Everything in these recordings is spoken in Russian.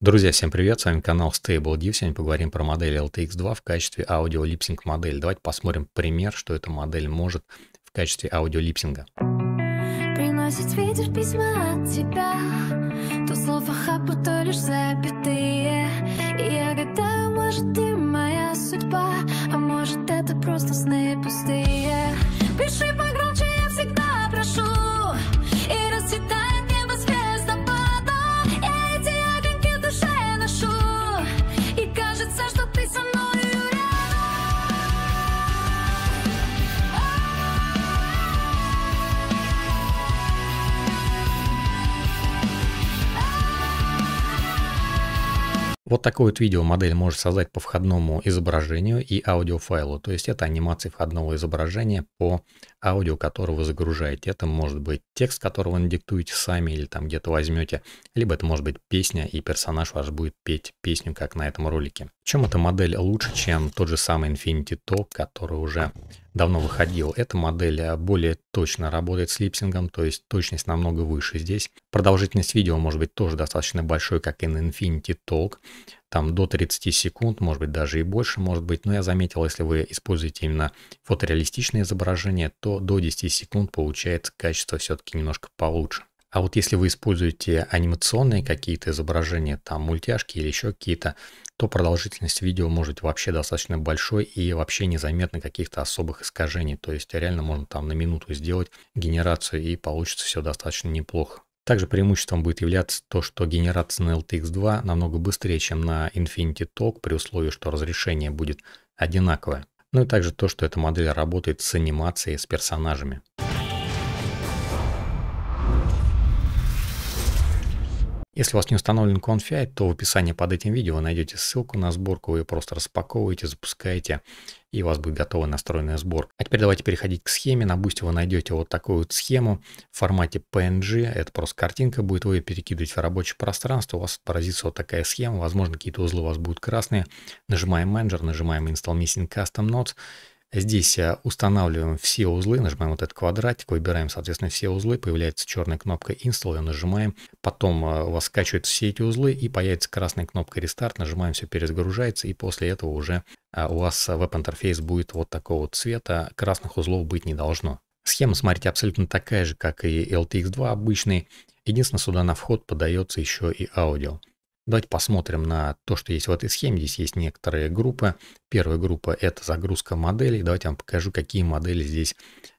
Друзья, всем привет, с вами канал Stable Div. Сегодня поговорим про модель LTX2 в качестве аудиолипсинг модели. Давайте посмотрим пример, что эта модель может в качестве аудиолипсинга. Приносит ветер письма от тебя, то слов охапу, то лишь запятые. я гадаю, может ты моя судьба, а может это просто сны пустые. Вот такую вот видеомодель может создать по входному изображению и аудиофайлу. То есть это анимация входного изображения по аудио, которое вы загружаете. Это может быть текст, который вы надиктуете сами или там где-то возьмете, либо это может быть песня, и персонаж ваш будет петь песню, как на этом ролике. Чем эта модель лучше, чем тот же самый Infinity Talk, который уже давно выходил? Эта модель э, более точно работает с липсингом, то есть точность намного выше здесь. Продолжительность видео может быть тоже достаточно большой, как и на Infinity Talk, там до 30 секунд, может быть, даже и больше, может быть. Но я заметил, если вы используете именно фотореалистичные изображения, то до 10 секунд получается качество все-таки немножко получше. А вот если вы используете анимационные какие-то изображения, там мультяшки или еще какие-то, то продолжительность видео может быть вообще достаточно большой и вообще незаметно каких-то особых искажений. То есть реально можно там на минуту сделать генерацию и получится все достаточно неплохо. Также преимуществом будет являться то, что генерация на LTX2 намного быстрее, чем на Infinity Talk, при условии, что разрешение будет одинаковое. Ну и также то, что эта модель работает с анимацией, с персонажами. Если у вас не установлен ConfI, то в описании под этим видео вы найдете ссылку на сборку, вы ее просто распаковываете, запускаете, и у вас будет готовый настроенный сбор. А теперь давайте переходить к схеме. На Boosty вы найдете вот такую вот схему в формате PNG. Это просто картинка будет, вы ее перекидываете в рабочее пространство, у вас поразится вот такая схема, возможно, какие-то узлы у вас будут красные. Нажимаем менеджер, нажимаем Install Missing Custom Nodes, Здесь э, устанавливаем все узлы, нажимаем вот этот квадратик, выбираем, соответственно, все узлы, появляется черная кнопка Install, ее нажимаем, потом э, у вас скачиваются все эти узлы и появится красная кнопка Restart, нажимаем, все перезагружается, и после этого уже э, у вас веб-интерфейс будет вот такого цвета, красных узлов быть не должно. Схема, смотрите, абсолютно такая же, как и LTX2 обычный, единственное, сюда на вход подается еще и аудио. Давайте посмотрим на то, что есть в этой схеме. Здесь есть некоторые группы. Первая группа – это загрузка моделей. Давайте я вам покажу, какие модели здесь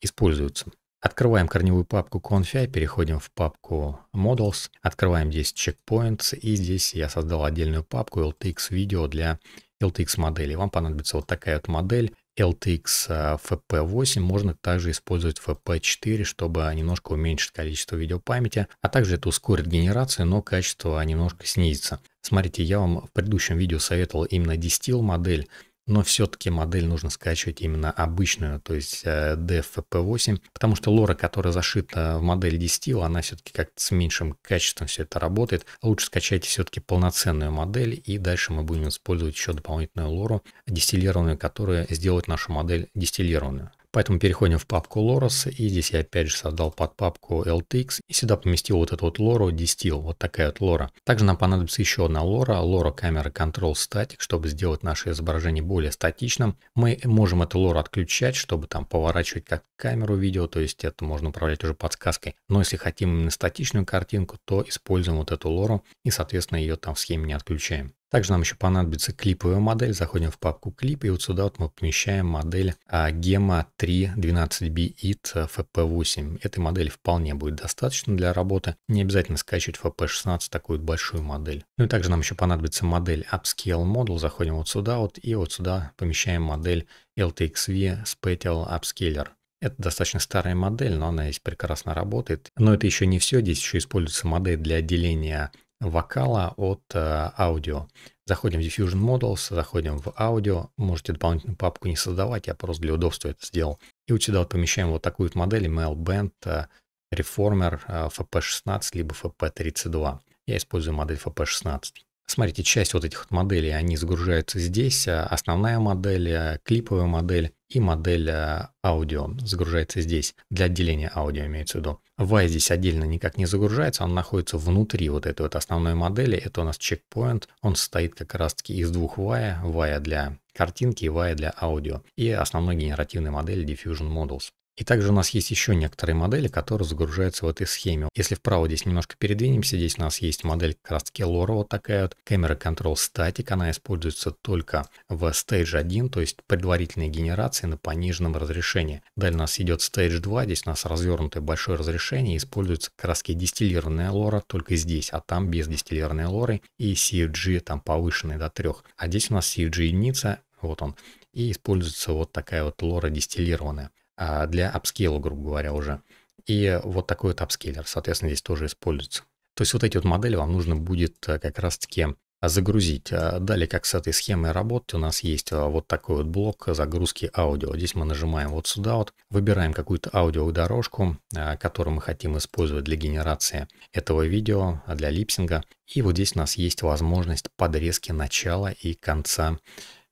используются. Открываем корневую папку config, переходим в папку models, открываем здесь checkpoints, и здесь я создал отдельную папку LTX видео для LTX моделей. Вам понадобится вот такая вот модель. LTX а, FP8, можно также использовать FP4, чтобы немножко уменьшить количество видеопамяти, а также это ускорит генерацию, но качество немножко снизится. Смотрите, я вам в предыдущем видео советовал именно Distil модель, но все-таки модель нужно скачивать именно обычную, то есть DFP8, э, потому что лора, которая зашита в модель 10, она все-таки как-то с меньшим качеством все это работает. Лучше скачайте все-таки полноценную модель, и дальше мы будем использовать еще дополнительную лору, дистиллированную, которая сделает нашу модель дистиллированную. Поэтому переходим в папку Loras, и здесь я опять же создал под папку LTX, и сюда поместил вот эту вот лору Distil, вот такая вот лора. Также нам понадобится еще одна лора, лора камера Control Static, чтобы сделать наше изображение более статичным. Мы можем эту лору отключать, чтобы там поворачивать как камеру видео, то есть это можно управлять уже подсказкой. Но если хотим именно статичную картинку, то используем вот эту лору и, соответственно, ее там в схеме не отключаем. Также нам еще понадобится клиповая модель. Заходим в папку клип, и вот сюда вот мы помещаем модель Gema 3 12B IT FP8. Этой модели вполне будет достаточно для работы. Не обязательно скачивать FP16 такую большую модель. Ну и также нам еще понадобится модель Upscale Model. Заходим вот сюда вот, и вот сюда помещаем модель LTXV Spatial Upscaler. Это достаточно старая модель, но она здесь прекрасно работает. Но это еще не все. Здесь еще используется модель для отделения вокала от э, аудио. Заходим в Diffusion Models, заходим в аудио. Можете дополнительную папку не создавать, я просто для удобства это сделал. И вот сюда вот помещаем вот такую вот модель ML Band э, Reformer э, FP16 либо FP32. Я использую модель FP16. Смотрите, часть вот этих моделей, они загружаются здесь. А основная модель, а клиповая модель и модель а, аудио загружается здесь. Для отделения аудио имеется в виду. Y здесь отдельно никак не загружается, он находится внутри вот этой вот основной модели. Это у нас чекпоинт. Он состоит как раз таки из двух Y. Y для картинки и Y для аудио. И основной генеративной модели Diffusion Models. И также у нас есть еще некоторые модели, которые загружаются в этой схеме. Если вправо здесь немножко передвинемся, здесь у нас есть модель как раз таки Lora вот такая вот, Camera Control Static, она используется только в Stage 1, то есть предварительной генерации на пониженном разрешении. Далее у нас идет Stage 2, здесь у нас развернутое большое разрешение, используется как раз таки дистиллированная лора только здесь, а там без дистиллированной лоры и CFG там повышенный до 3. А здесь у нас CFG единица, вот он, и используется вот такая вот лора дистиллированная. А, для апскейла, грубо говоря, уже. И вот такой вот апскейлер, соответственно, здесь тоже используется. То есть вот эти вот модели вам нужно будет э, как раз-таки а, загрузить. А, далее, как с этой схемой работать, у нас есть вот такой вот блок загрузки аудио. Здесь мы нажимаем вот сюда вот, выбираем какую-то аудиодорожку, которую мы хотим использовать для генерации этого видео, для липсинга. И вот здесь у нас есть возможность подрезки начала и конца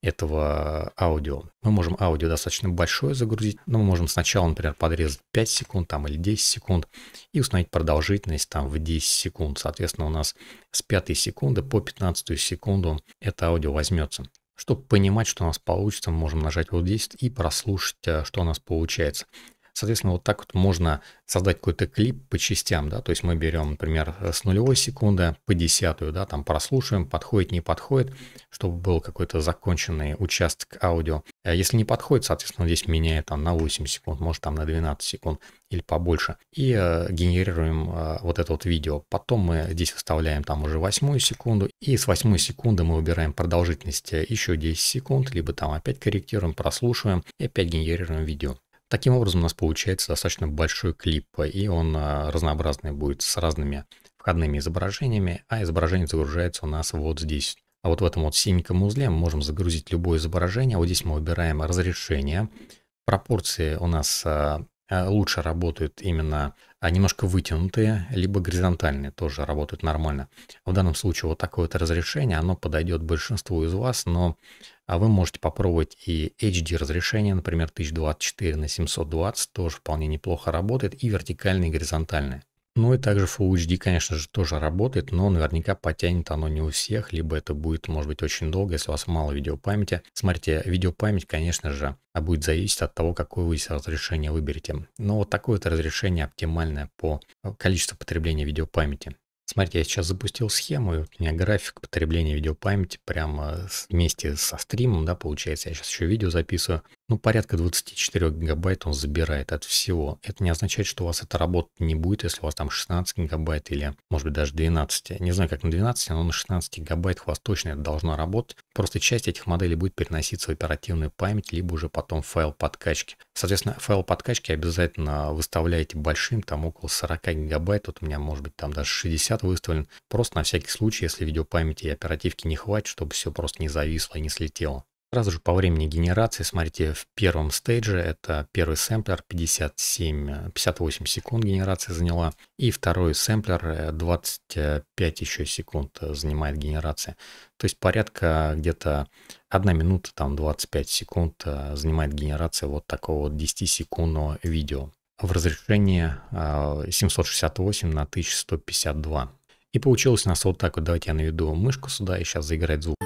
этого аудио. Мы можем аудио достаточно большое загрузить, но мы можем сначала, например, подрезать 5 секунд там, или 10 секунд и установить продолжительность там, в 10 секунд. Соответственно, у нас с 5 секунды по 15 секунду это аудио возьмется. Чтобы понимать, что у нас получится, мы можем нажать вот здесь и прослушать, э, что у нас получается. Соответственно, вот так вот можно создать какой-то клип по частям, да, то есть мы берем, например, с нулевой секунды по десятую, да, там прослушиваем, подходит, не подходит, чтобы был какой-то законченный участок аудио. А если не подходит, соответственно, здесь меняет там на 8 секунд, может там на 12 секунд или побольше, и э, генерируем э, вот это вот видео. Потом мы здесь вставляем там уже восьмую секунду, и с восьмой секунды мы выбираем продолжительность э, еще 10 секунд, либо там опять корректируем, прослушиваем и опять генерируем видео. Таким образом у нас получается достаточно большой клип, и он а, разнообразный будет с разными входными изображениями, а изображение загружается у нас вот здесь. А вот в этом вот синеньком узле мы можем загрузить любое изображение. Вот здесь мы выбираем разрешение. Пропорции у нас а, Э, лучше работают именно а, немножко вытянутые, либо горизонтальные тоже работают нормально. В данном случае вот такое вот разрешение, оно подойдет большинству из вас, но а, вы можете попробовать и HD разрешение, например, 1024 на 720, тоже вполне неплохо работает, и вертикальные, и горизонтальные. Ну и также Full HD, конечно же, тоже работает, но наверняка потянет оно не у всех, либо это будет, может быть, очень долго, если у вас мало видеопамяти. Смотрите, видеопамять, конечно же, будет зависеть от того, какое вы разрешение выберете. Но вот такое вот разрешение оптимальное по э, количеству потребления видеопамяти. Смотрите, я сейчас запустил схему, и у меня график потребления видеопамяти прямо вместе со стримом, да, получается. Я сейчас еще видео записываю ну, порядка 24 гигабайт он забирает от всего. Это не означает, что у вас это работать не будет, если у вас там 16 гигабайт или, может быть, даже 12. Не знаю, как на 12, но на 16 гигабайт у вас точно это должно работать. Просто часть этих моделей будет переноситься в оперативную память, либо уже потом в файл подкачки. Соответственно, файл подкачки обязательно выставляете большим, там около 40 гигабайт. Вот у меня, может быть, там даже 60 выставлен. Просто на всякий случай, если видеопамяти и оперативки не хватит, чтобы все просто не зависло и не слетело. Сразу же по времени генерации, смотрите, в первом стейдже, это первый сэмплер, 57, 58 секунд генерация заняла, и второй сэмплер, 25 э, еще секунд э, занимает генерация. То есть порядка где-то 1 минута, там 25 секунд э, занимает генерация вот такого 10-секундного видео в разрешении 768 на 1152. И получилось у нас вот так вот. Давайте я наведу мышку сюда и сейчас заиграть звук.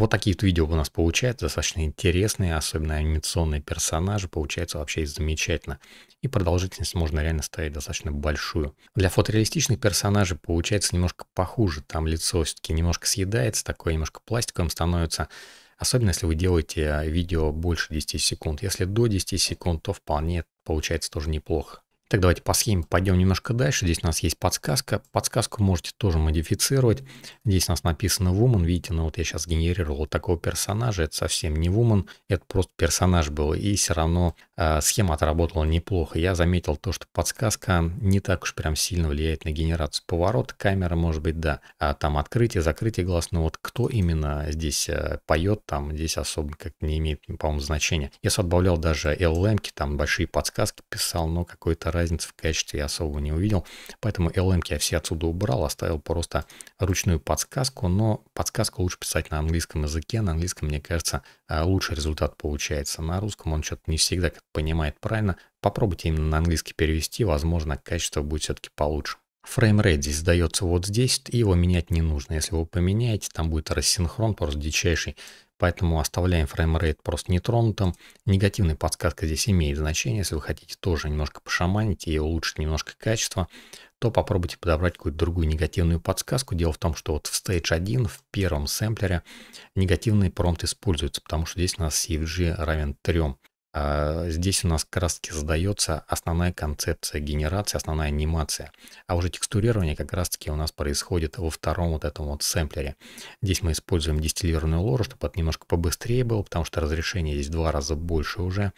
Вот такие вот видео у нас получаются, достаточно интересные, особенно анимационные персонажи получаются вообще замечательно. И продолжительность можно реально ставить достаточно большую. Для фотореалистичных персонажей получается немножко похуже, там лицо все-таки немножко съедается, такое немножко пластиковым становится. Особенно если вы делаете а, видео больше 10 секунд. Если до 10 секунд, то вполне получается тоже неплохо. Так, давайте по схеме пойдем немножко дальше. Здесь у нас есть подсказка. Подсказку можете тоже модифицировать. Здесь у нас написано woman. Видите, ну вот я сейчас генерировал вот такого персонажа. Это совсем не woman, это просто персонаж был. И все равно э, схема отработала неплохо. Я заметил то, что подсказка не так уж прям сильно влияет на генерацию поворота. Камера, может быть, да. А там открытие, закрытие глаз. Но вот кто именно здесь э, поет, там здесь особо как не имеет, по-моему, значения. Я добавлял даже LM, там большие подсказки писал, но какой-то разницы в качестве я особо не увидел. Поэтому LM я все отсюда убрал, оставил просто ручную подсказку, но подсказку лучше писать на английском языке. На английском, мне кажется, э, лучший результат получается. На русском он что-то не всегда понимает правильно. Попробуйте именно на английский перевести, возможно, качество будет все-таки получше. Фреймрейт здесь дается вот здесь, и его менять не нужно. Если вы поменяете, там будет рассинхрон просто дичайший. Поэтому оставляем фреймрейт просто нетронутым. Негативная подсказка здесь имеет значение. Если вы хотите тоже немножко пошаманить и улучшить немножко качество, то попробуйте подобрать какую-то другую негативную подсказку. Дело в том, что вот в Stage 1, в первом сэмплере, негативный промпт используется, потому что здесь у нас CFG равен 3. А, здесь у нас как раз таки задается основная концепция генерации, основная анимация. А уже текстурирование как раз таки у нас происходит во втором вот этом вот сэмплере. Здесь мы используем дистиллированную лору, чтобы это немножко побыстрее было, потому что разрешение здесь два раза больше уже,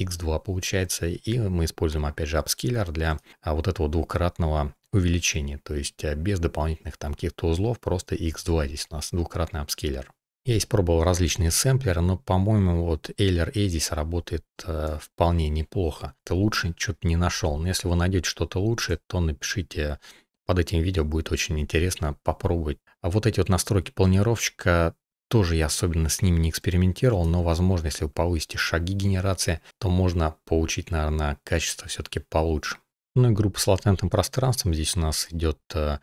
x2 получается. И мы используем опять же апскиллер для а, вот этого двукратного увеличения, то есть а, без дополнительных там каких-то узлов, просто x2 здесь у нас двукратный апскиллер. Я испробовал различные сэмплеры, но, по-моему, вот Эйлер Эдис работает э, вполне неплохо. Ты лучше что-то не нашел. Но если вы найдете что-то лучшее, то напишите под этим видео, будет очень интересно попробовать. А вот эти вот настройки планировщика, тоже я особенно с ними не экспериментировал, но, возможно, если вы повысите шаги генерации, то можно получить, наверное, качество все-таки получше. Ну и группа с латентным пространством. Здесь у нас идет э,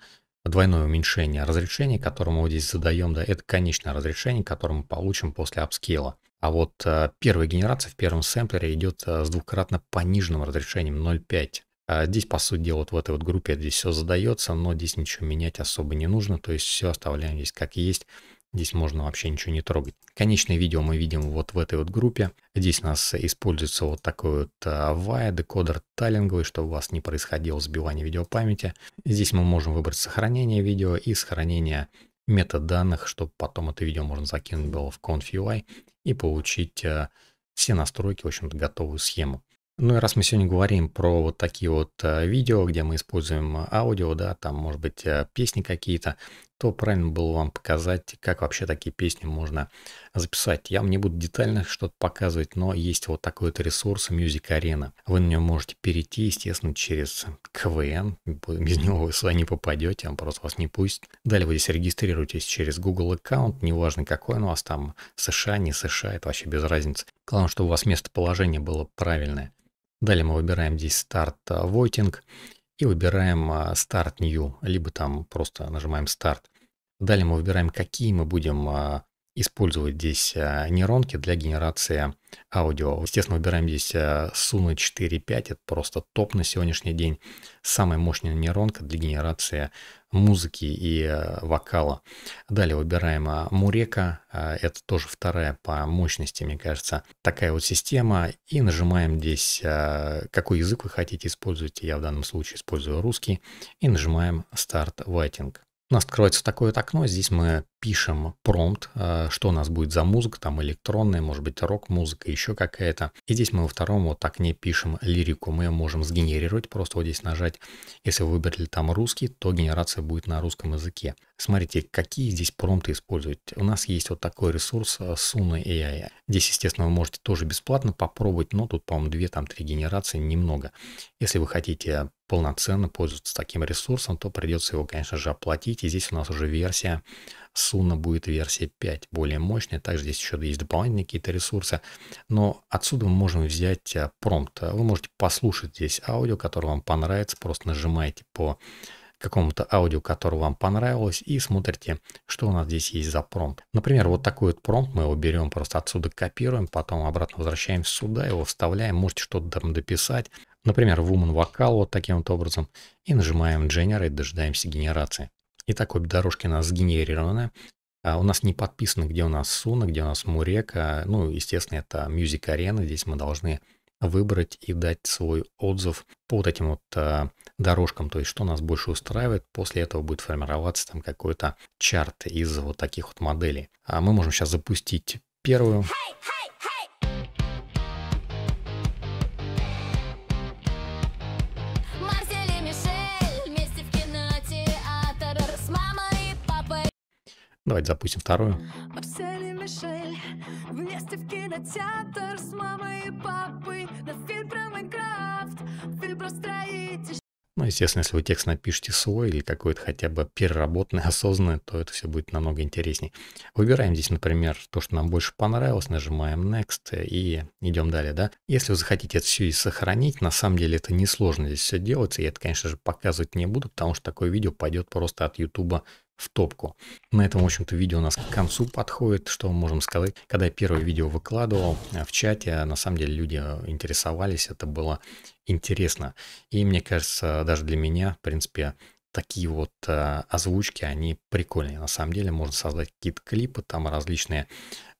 двойное уменьшение разрешения, которое мы вот здесь задаем, да, это конечное разрешение, которое мы получим после апскейла. А вот э, первая генерация в первом сэмплере идет э, с двукратно пониженным разрешением 0.5. А здесь, по сути дела, вот в этой вот группе здесь все задается, но здесь ничего менять особо не нужно, то есть все оставляем здесь как есть. Здесь можно вообще ничего не трогать. Конечное видео мы видим вот в этой вот группе. Здесь у нас используется вот такой вот VAI, а, декодер тайлинговый, чтобы у вас не происходило сбивание видеопамяти. Здесь мы можем выбрать сохранение видео и сохранение метаданных, чтобы потом это видео можно закинуть было в ConfUI и получить а, все настройки, в общем-то, готовую схему. Ну и раз мы сегодня говорим про вот такие вот э, видео, где мы используем э, аудио, да, там, может быть, э, песни какие-то, то правильно было вам показать, как вообще такие песни можно записать. Я вам не буду детально что-то показывать, но есть вот такой вот ресурс Music Arena. Вы на него можете перейти, естественно, через КВН. Без него вы сюда не попадете, он просто вас не пустит. Далее вы здесь регистрируетесь через Google аккаунт, неважно какой он у вас там, США, не США, это вообще без разницы. Главное, чтобы у вас местоположение было правильное. Далее мы выбираем здесь старт Voiting и выбираем а, старт New, либо там просто нажимаем старт. Далее мы выбираем, какие мы будем а, использовать здесь а, нейронки для генерации аудио. Естественно, выбираем здесь Suno 4.5, это просто топ на сегодняшний день. Самая мощная нейронка для генерации музыки и э, вокала. Далее выбираем а, Мурека, а, это тоже вторая по мощности, мне кажется, такая вот система. И нажимаем здесь, а, какой язык вы хотите использовать, я в данном случае использую русский, и нажимаем «Start Writing». У нас открывается такое вот окно, здесь мы пишем промпт, э, что у нас будет за музыка, там электронная, может быть, рок-музыка, еще какая-то. И здесь мы во втором вот окне пишем лирику, мы ее можем сгенерировать, просто вот здесь нажать. Если вы выбрали там русский, то генерация будет на русском языке. Смотрите, какие здесь промпты использовать. У нас есть вот такой ресурс э, Suno AI. Здесь, естественно, вы можете тоже бесплатно попробовать, но тут, по-моему, 2-3 генерации, немного. Если вы хотите полноценно пользоваться таким ресурсом, то придется его, конечно же, оплатить. И здесь у нас уже версия Суна будет версия 5, более мощная. Также здесь еще есть дополнительные какие-то ресурсы. Но отсюда мы можем взять э, промпт. Вы можете послушать здесь аудио, которое вам понравится. Просто нажимаете по какому-то аудио, которое вам понравилось, и смотрите, что у нас здесь есть за промпт. Например, вот такой вот промпт мы его берем, просто отсюда копируем, потом обратно возвращаемся сюда, его вставляем, можете что-то там дописать. Например, Woman Vocal вот таким вот образом. И нажимаем Generate, дожидаемся генерации. Итак, обе дорожки у нас сгенерированы. А, у нас не подписано, где у нас Суна, где у нас Мурека. Ну, естественно, это Music Arena. Здесь мы должны выбрать и дать свой отзыв по вот этим вот а, дорожкам, то есть что нас больше устраивает. После этого будет формироваться там какой-то чарт из вот таких вот моделей. А мы можем сейчас запустить первую. Hey, hey! Давайте запустим вторую. Марсель Мишель вместе в кинотеатр с мамой и папой на фильм про Майнкрафт, фильм про строительство. Ну, естественно, если вы текст напишите свой или какой-то хотя бы переработанный, осознанный, то это все будет намного интересней. Выбираем здесь, например, то, что нам больше понравилось, нажимаем Next и идем далее, да. Если вы захотите это все и сохранить, на самом деле это несложно здесь все делается, и это, конечно же, показывать не буду, потому что такое видео пойдет просто от YouTube в топку. На этом, в общем-то, видео у нас к концу подходит. Что мы можем сказать? Когда я первое видео выкладывал э, в чате, э, на самом деле люди э, интересовались, это было интересно. И мне кажется, даже для меня, в принципе, такие вот э, озвучки, они прикольные. На самом деле можно создать какие-то клипы, там различные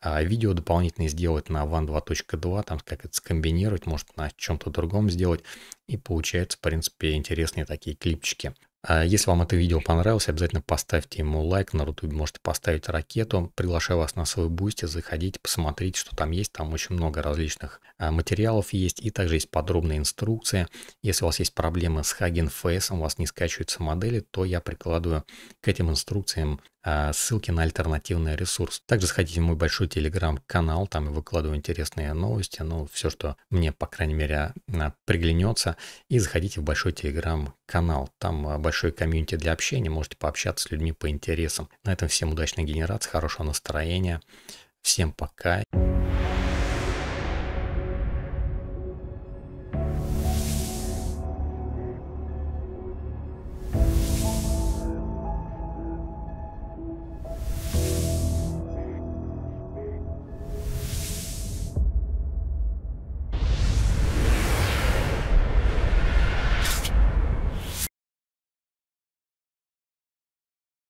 э, видео дополнительные сделать на One 2.2, там как это скомбинировать, может на чем-то другом сделать. И получается, в принципе, интересные такие клипчики. А если вам это видео понравилось, обязательно поставьте ему лайк. На Рутубе можете поставить ракету. Приглашаю вас на свой бусти. Заходите, посмотрите, что там есть. Там очень много различных а, материалов есть. И также есть подробные инструкции. Если у вас есть проблемы с Hagen Face, у вас не скачиваются модели, то я прикладываю к этим инструкциям а, ссылки на альтернативный ресурс. Также сходите в мой большой телеграм-канал, там я выкладываю интересные новости, ну, все, что мне, по крайней мере, а, приглянется. И заходите в большой телеграм-канал, там а, большой комьюнити для общения, можете пообщаться с людьми по интересам. На этом всем удачной генерации, хорошего настроения, всем пока. Пока.